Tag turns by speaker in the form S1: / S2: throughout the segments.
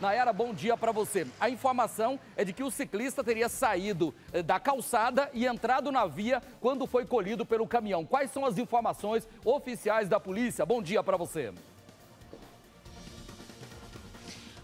S1: Nayara, bom dia para você. A informação é de que o ciclista teria saído eh, da calçada e entrado na via quando foi colhido pelo caminhão. Quais são as informações oficiais da polícia? Bom dia para você.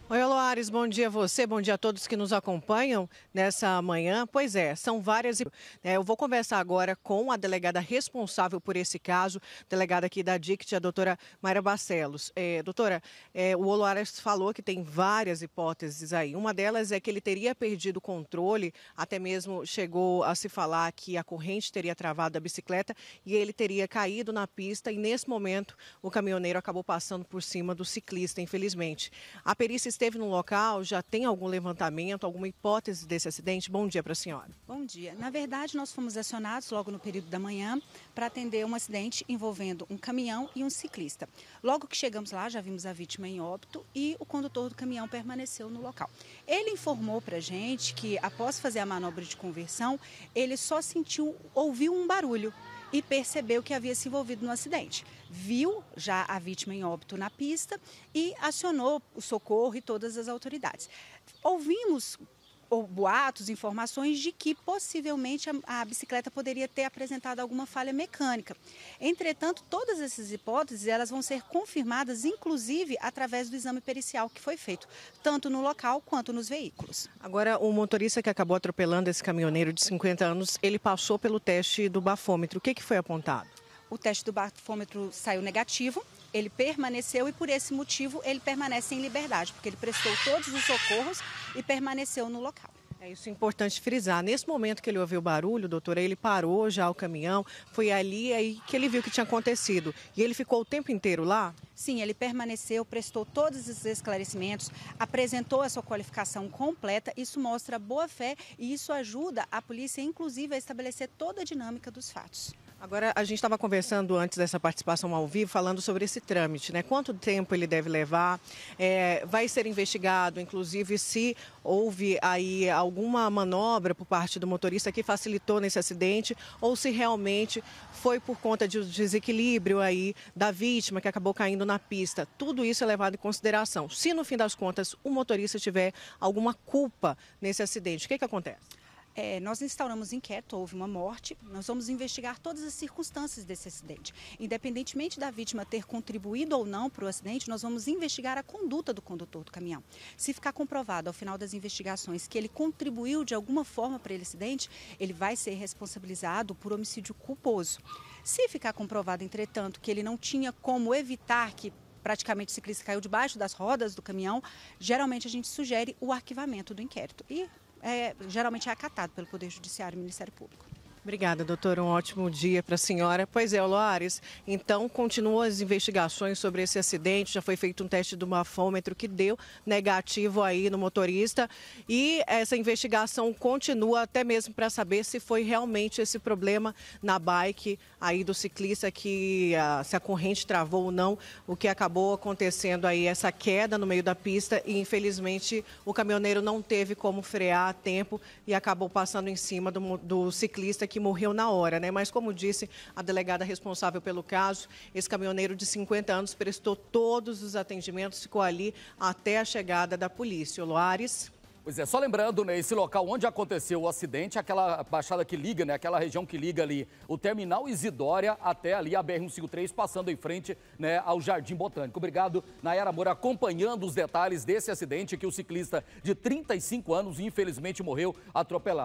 S2: Oi, Loares, bom dia a você, bom dia a todos que nos acompanham nessa manhã. Pois é, são várias. Né, eu vou conversar agora com a delegada responsável por esse caso, delegada aqui da DICT, a doutora Mayra Barcelos. É, doutora, é, o Oloares falou que tem várias hipóteses aí. Uma delas é que ele teria perdido o controle, até mesmo chegou a se falar que a corrente teria travado a bicicleta e ele teria caído na pista e, nesse momento, o caminhoneiro acabou passando por cima do ciclista, infelizmente. A perícia esteve no local, já tem algum levantamento, alguma hipótese desse acidente? Bom dia para a senhora.
S3: Bom dia. Na verdade, nós fomos acionados logo no período da manhã para atender um acidente envolvendo um caminhão e um ciclista. Logo que chegamos lá, já vimos a vítima em óbito e o condutor do caminhão permaneceu no local. Ele informou para a gente que após fazer a manobra de conversão, ele só sentiu, ouviu um barulho e percebeu que havia se envolvido no acidente. Viu já a vítima em óbito na pista e acionou o socorro e todas as autoridades. Ouvimos ou boatos, informações de que possivelmente a, a, bicicleta poderia ter apresentado alguma falha mecânica. Entretanto, todas essas hipóteses elas vão ser confirmadas, inclusive através do exame pericial que foi feito, tanto no local quanto nos veículos.
S2: Agora, o motorista que acabou atropelando esse caminhoneiro de 50 anos, ele passou pelo teste do bafômetro. O que, que foi apontado?
S3: O teste do bafômetro saiu negativo, ele permaneceu e por esse motivo ele permanece em liberdade, porque ele prestou todos os socorros e permaneceu no local. É
S2: isso importante frisar. Nesse momento que ele ouviu o barulho, doutora, ele parou já o caminhão, foi ali aí que ele viu o que tinha acontecido. E ele ficou o tempo inteiro lá?
S3: Sim, ele permaneceu, prestou todos os esclarecimentos, apresentou a sua qualificação completa. Isso mostra boa fé e isso ajuda a polícia, inclusive, a estabelecer toda a dinâmica dos fatos.
S2: Agora, a gente estava conversando antes dessa participação ao vivo, falando sobre esse trâmite, né? Quanto tempo ele deve levar? É, vai ser investigado, inclusive, se houve aí alguma manobra por parte do motorista que facilitou nesse acidente ou se realmente foi por conta de desequilíbrio aí da vítima que acabou caindo na pista. Tudo isso é levado em consideração. Se, no fim das contas, o motorista tiver alguma culpa nesse acidente, o que, que acontece?
S3: É, nós instauramos inquérito, houve uma morte, nós vamos investigar todas as circunstâncias desse acidente. Independentemente da vítima ter contribuído ou não para o acidente, nós vamos investigar a conduta do condutor do caminhão. Se ficar comprovado ao final das investigações que ele contribuiu de alguma forma para esse acidente, ele vai ser responsabilizado por homicídio culposo. Se ficar comprovado, entretanto, que ele não tinha como evitar que praticamente o ciclista caiu debaixo das rodas do caminhão, geralmente a gente sugere o arquivamento do inquérito. E é, geralmente é acatado pelo Poder Judiciário e Ministério Público.
S2: Obrigada, doutora. Um ótimo dia para a senhora. Pois é, Loares, então continuam as investigações sobre esse acidente. Já foi feito um teste do mafômetro que deu negativo aí no motorista. E essa investigação continua até mesmo para saber se foi realmente esse problema na bike aí do ciclista, que ah, se a corrente travou ou não, o que acabou acontecendo aí, essa queda no meio da pista. E infelizmente o caminhoneiro não teve como frear a tempo e acabou passando em cima do, do ciclista que que morreu na hora, né? Mas como disse a delegada responsável pelo caso, esse caminhoneiro de 50 anos prestou todos os atendimentos, ficou ali até a chegada da
S1: polícia. Loares. Pois é, só lembrando, né, esse local onde aconteceu o acidente, aquela baixada que liga, né, aquela região que liga ali o terminal Isidória até ali a BR-153, passando em frente né, ao Jardim Botânico. Obrigado, Nayara Moura, acompanhando os detalhes desse acidente que o ciclista de 35 anos, infelizmente, morreu atropelado.